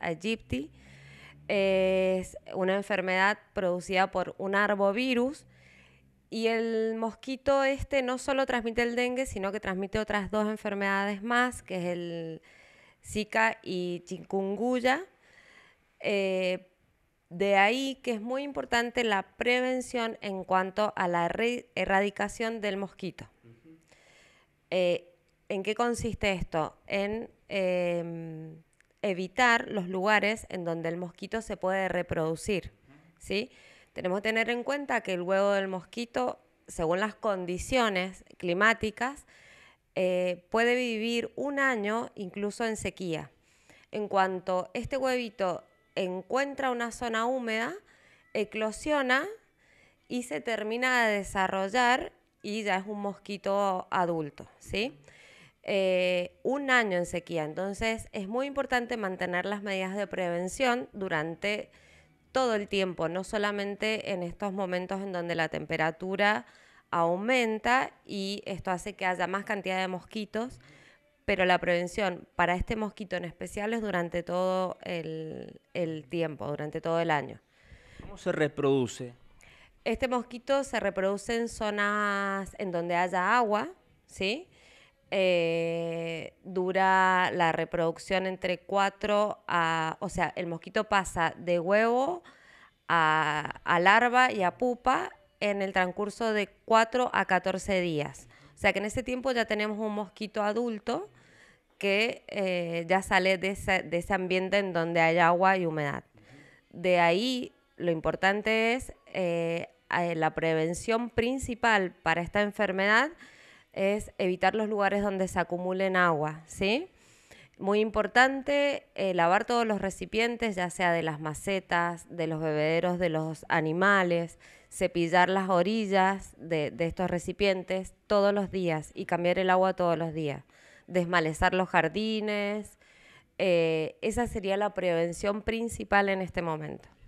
aegypti. Es una enfermedad producida por un arbovirus. Y el mosquito este no solo transmite el dengue, sino que transmite otras dos enfermedades más, que es el Zika y chikungunya. Eh, de ahí que es muy importante la prevención en cuanto a la erradicación del mosquito. Eh, ¿En qué consiste esto? En em, evitar los lugares en donde el mosquito se puede reproducir, ¿sí? Tenemos que tener en cuenta que el huevo del mosquito, según las condiciones climáticas, eh, puede vivir un año incluso en sequía. En cuanto este huevito encuentra una zona húmeda, eclosiona y se termina de desarrollar y ya es un mosquito adulto, ¿sí? Eh, un año en sequía. Entonces es muy importante mantener las medidas de prevención durante todo el tiempo, no solamente en estos momentos en donde la temperatura aumenta y esto hace que haya más cantidad de mosquitos, pero la prevención para este mosquito en especial es durante todo el, el tiempo, durante todo el año. ¿Cómo se reproduce? Este mosquito se reproduce en zonas en donde haya agua, ¿sí? Eh, dura la reproducción entre 4 a, o sea, el mosquito pasa de huevo a, larva y a pupa en el transcurso de 4 a 14 días. O sea que en ese tiempo ya tenemos un mosquito adulto que eh, ya sale de ese, ambiente en donde hay agua y humedad. De ahí lo importante es eh, la prevención principal para esta enfermedad es evitar los lugares donde se acumulen agua, ¿sí? Muy importante eh, lavar todos los recipientes, ya sea de las macetas, de los bebederos de los animales, cepillar las orillas de, estos recipientes todos los días y cambiar el agua todos los días, desmalezar los jardines. Eh, esa sería la prevención principal en este momento.